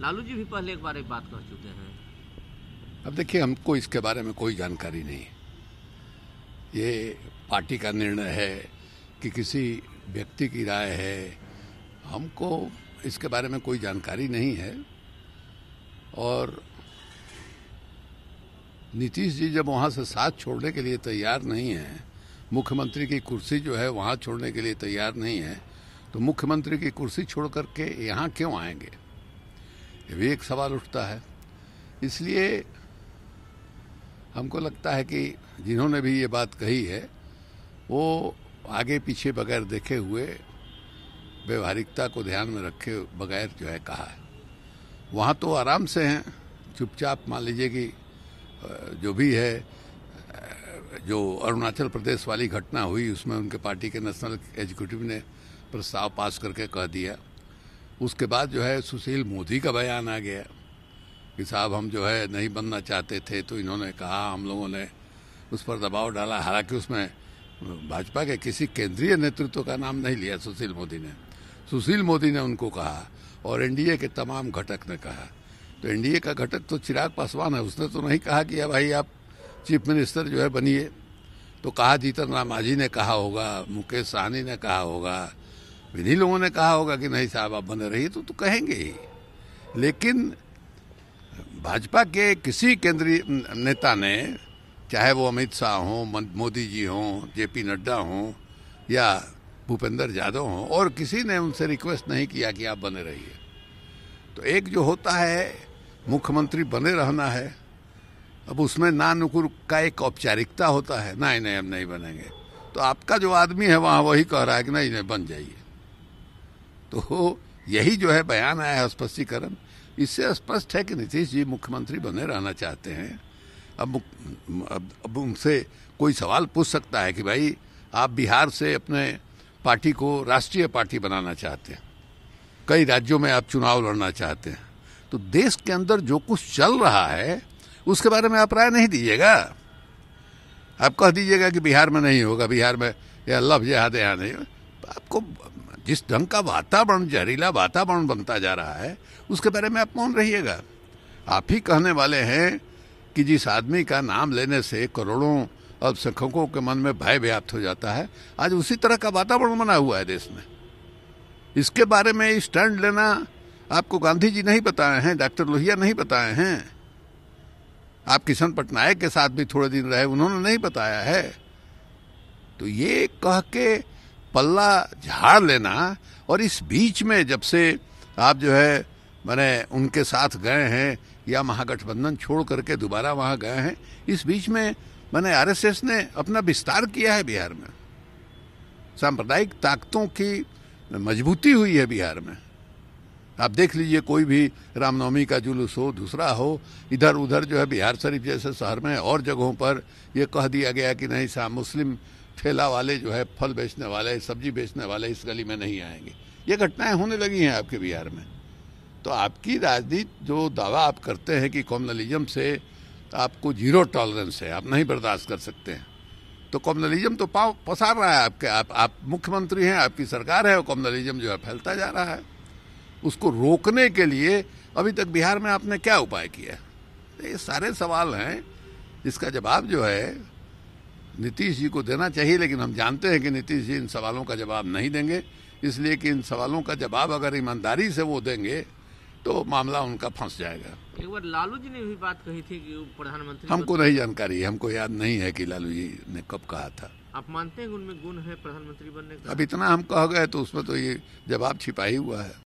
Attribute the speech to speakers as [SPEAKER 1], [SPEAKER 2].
[SPEAKER 1] लालू जी भी पहले एक बार एक बात कह चुके हैं अब देखिए हमको इसके बारे में कोई जानकारी नहीं ये पार्टी का निर्णय है कि किसी व्यक्ति की राय है हमको इसके बारे में कोई जानकारी नहीं है और नीतीश जी जब वहाँ से साथ छोड़ने के लिए तैयार नहीं है मुख्यमंत्री की कुर्सी जो है वहाँ छोड़ने के लिए तैयार नहीं है तो मुख्यमंत्री की कुर्सी छोड़ करके यहाँ क्यों आएंगे ये भी एक सवाल उठता है इसलिए हमको लगता है कि जिन्होंने भी ये बात कही है वो आगे पीछे बगैर देखे हुए व्यवहारिकता को ध्यान में रखे बगैर जो है कहा है वहाँ तो आराम से हैं चुपचाप मान लीजिए कि जो भी है जो अरुणाचल प्रदेश वाली घटना हुई उसमें उनके पार्टी के नेशनल एग्जीक्यूटिव ने प्रस्ताव पास करके कह दिया उसके बाद जो है सुशील मोदी का बयान आ गया कि साहब हम जो है नहीं बनना चाहते थे तो इन्होंने कहा हम लोगों ने उस पर दबाव डाला हालांकि उसमें भाजपा के किसी केंद्रीय नेतृत्व का नाम नहीं लिया सुशील मोदी ने सुशील मोदी ने उनको कहा और एनडीए के तमाम घटक ने कहा तो एनडीए का घटक तो चिराग पासवान है उसने तो नहीं कहा कि भाई आप चीफ मिनिस्टर जो है बनिए तो कहा जीतन राम मांझी ने कहा होगा मुकेश सहनी ने कहा होगा इन्हीं लोगों ने कहा होगा कि नहीं साहब आप बने रहिए तो तो कहेंगे ही लेकिन भाजपा के किसी केंद्रीय नेता ने चाहे वो अमित शाह हों मोदी जी हों जेपी नड्डा हों या भूपेंद्र यादव हों और किसी ने उनसे रिक्वेस्ट नहीं किया कि आप बने रहिए तो एक जो होता है मुख्यमंत्री बने रहना है अब उसमें ना नुकुर का एक औपचारिकता होता है नहीं नहीं हम नहीं बनेंगे तो आपका जो आदमी है वहाँ वही कह रहा है कि नहीं नहीं बन जाइए तो यही जो है बयान आया है स्पष्टीकरण इससे स्पष्ट है कि नीतीश जी मुख्यमंत्री बने रहना चाहते हैं अब अब, अब उनसे कोई सवाल पूछ सकता है कि भाई आप बिहार से अपने पार्टी को राष्ट्रीय पार्टी बनाना चाहते हैं कई राज्यों में आप चुनाव लड़ना चाहते हैं तो देश के अंदर जो कुछ चल रहा है उसके बारे में आप राय नहीं दीजिएगा आप कह दीजिएगा कि बिहार में नहीं होगा बिहार में या लफ जहाद यहाँ नहीं आपको जिस ढंग का वातावरण जहरीला वातावरण बनता जा रहा है उसके बारे में आप कौन रहिएगा आप ही कहने वाले हैं कि जिस आदमी का नाम लेने से करोड़ों अल्पसंख्यकों के मन में भय व्याप्त हो जाता है आज उसी तरह का वातावरण बना हुआ है देश में इसके बारे में स्टैंड लेना आपको गांधी जी नहीं बताए हैं डॉक्टर लोहिया नहीं बताए हैं आप किशन पटनायक के साथ भी थोड़े दिन रहे उन्होंने नहीं बताया है तो ये कह के पल्ला झाड़ लेना और इस बीच में जब से आप जो है मैंने उनके साथ गए हैं या महागठबंधन छोड़ करके दोबारा वहाँ गए हैं इस बीच में मैंने आरएसएस ने अपना विस्तार किया है बिहार में सांप्रदायिक ताकतों की मजबूती हुई है बिहार में आप देख लीजिए कोई भी रामनवमी का जुलूस हो दूसरा हो इधर उधर जो है बिहार शरीफ जैसे शहर में और जगहों पर यह कह दिया गया कि नहीं मुस्लिम ठेला वाले जो है फल बेचने वाले सब्जी बेचने वाले इस गली में नहीं आएंगे ये घटनाएं होने लगी हैं आपके बिहार में तो आपकी राजनीति जो दावा आप करते हैं कि कॉम्युनलिज्म से आपको जीरो टॉलरेंस है आप नहीं बर्दाश्त कर सकते हैं तो कॉम्युनलिज्म तो पाव पसार रहा है आपके आप आप मुख्यमंत्री हैं आपकी सरकार है और कॉम्युनलिज्म जो है फैलता जा रहा है उसको रोकने के लिए अभी तक बिहार में आपने क्या उपाय किया ये सारे सवाल हैं जिसका जवाब जो है नीतीश जी को देना चाहिए लेकिन हम जानते हैं कि नीतीश जी इन सवालों का जवाब नहीं देंगे इसलिए कि इन सवालों का जवाब अगर ईमानदारी से वो देंगे तो मामला उनका फंस जाएगा एक बार लालू जी ने भी बात कही थी कि प्रधानमंत्री हमको नहीं जानकारी है हमको याद नहीं है कि लालू जी ने कब कहा था आप मानते हैं उनमें गुण है प्रधानमंत्री बनने का अब इतना हम कह गए तो उसमें तो ये जवाब छिपा ही हुआ है